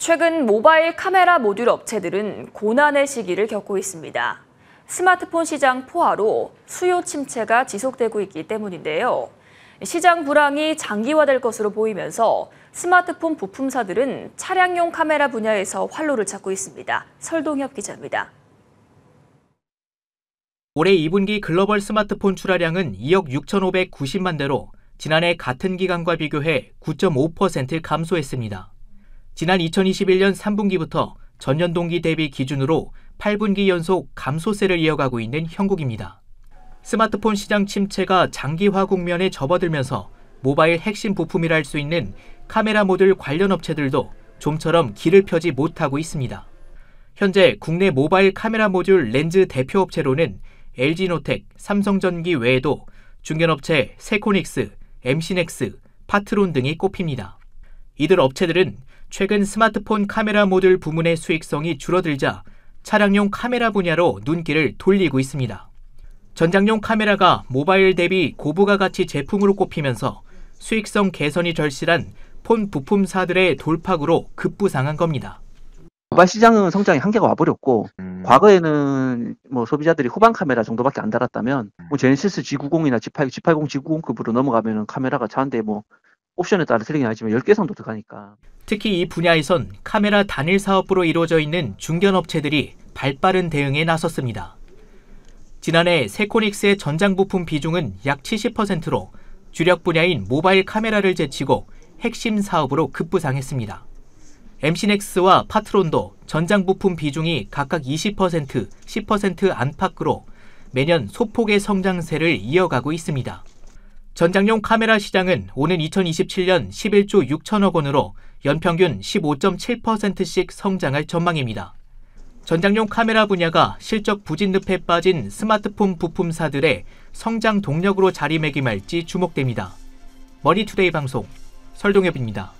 최근 모바일 카메라 모듈 업체들은 고난의 시기를 겪고 있습니다. 스마트폰 시장 포화로 수요 침체가 지속되고 있기 때문인데요. 시장 불황이 장기화될 것으로 보이면서 스마트폰 부품사들은 차량용 카메라 분야에서 활로를 찾고 있습니다. 설동엽 기자입니다. 올해 2분기 글로벌 스마트폰 출하량은 2억 6,590만 대로 지난해 같은 기간과 비교해 9.5% 감소했습니다. 지난 2021년 3분기부터 전년 동기 대비 기준으로 8분기 연속 감소세를 이어가고 있는 형국입니다. 스마트폰 시장 침체가 장기화 국면에 접어들면서 모바일 핵심 부품이라할 수 있는 카메라 모듈 관련 업체들도 좀처럼 길을 펴지 못하고 있습니다. 현재 국내 모바일 카메라 모듈 렌즈 대표 업체로는 LG노텍, 삼성전기 외에도 중견업체 세코닉스, 엠시넥스, 파트론 등이 꼽힙니다. 이들 업체들은 최근 스마트폰 카메라 모듈 부문의 수익성이 줄어들자 차량용 카메라 분야로 눈길을 돌리고 있습니다. 전장용 카메라가 모바일 대비 고부가 가치 제품으로 꼽히면서 수익성 개선이 절실한 폰 부품사들의 돌파구로 급부상한 겁니다. 모바일 시장은 성장이 한계가 와버렸고 음. 과거에는 뭐 소비자들이 후방 카메라 정도밖에 안 달았다면 음. 뭐 제네시스 G90이나 G80, G80, G90급으로 넘어가면 카메라가 차한대뭐 옵션에 따라 틀리긴 하지만 10개 정도 들어가니까. 특히 이 분야에선 카메라 단일 사업으로 이루어져 있는 중견업체들이 발빠른 대응에 나섰습니다. 지난해 세코닉스의 전장 부품 비중은 약 70%로 주력 분야인 모바일 카메라를 제치고 핵심 사업으로 급부상했습니다. m c n e x 와 파트론도 전장 부품 비중이 각각 20%, 10% 안팎으로 매년 소폭의 성장세를 이어가고 있습니다. 전장용 카메라 시장은 오는 2027년 11조 6천억 원으로 연평균 15.7%씩 성장할 전망입니다. 전장용 카메라 분야가 실적 부진늪에 빠진 스마트폰 부품사들의 성장 동력으로 자리매김할지 주목됩니다. 머니투데이 방송 설동엽입니다.